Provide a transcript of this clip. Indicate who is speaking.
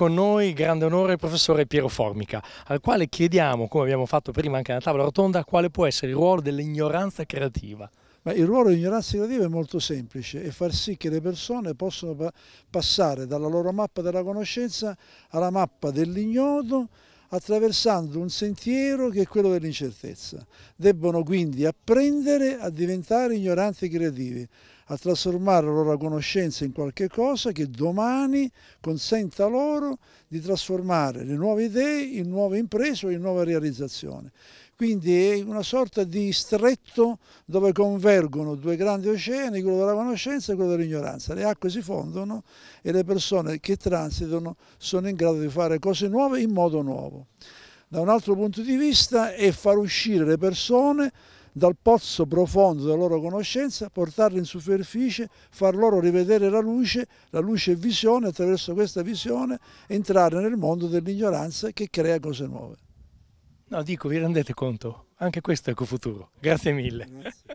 Speaker 1: Con noi grande onore il professore Piero Formica, al quale chiediamo, come abbiamo fatto prima anche alla tavola rotonda, quale può essere il ruolo dell'ignoranza creativa.
Speaker 2: Ma il ruolo dell'ignoranza creativa è molto semplice, è far sì che le persone possano passare dalla loro mappa della conoscenza alla mappa dell'ignoto attraversando un sentiero che è quello dell'incertezza. Debbono quindi apprendere a diventare ignoranti creativi a trasformare la loro conoscenza in qualche cosa che domani consenta loro di trasformare le nuove idee in nuove imprese o in nuove realizzazioni. Quindi è una sorta di stretto dove convergono due grandi oceani, quello della conoscenza e quello dell'ignoranza. Le acque si fondono e le persone che transitano sono in grado di fare cose nuove in modo nuovo. Da un altro punto di vista è far uscire le persone dal pozzo profondo della loro conoscenza, portarli in superficie, far loro rivedere la luce, la luce è visione, attraverso questa visione entrare nel mondo dell'ignoranza che crea cose nuove.
Speaker 3: No, dico, vi rendete conto? Anche questo è ecofuturo. Grazie mille.
Speaker 2: Grazie.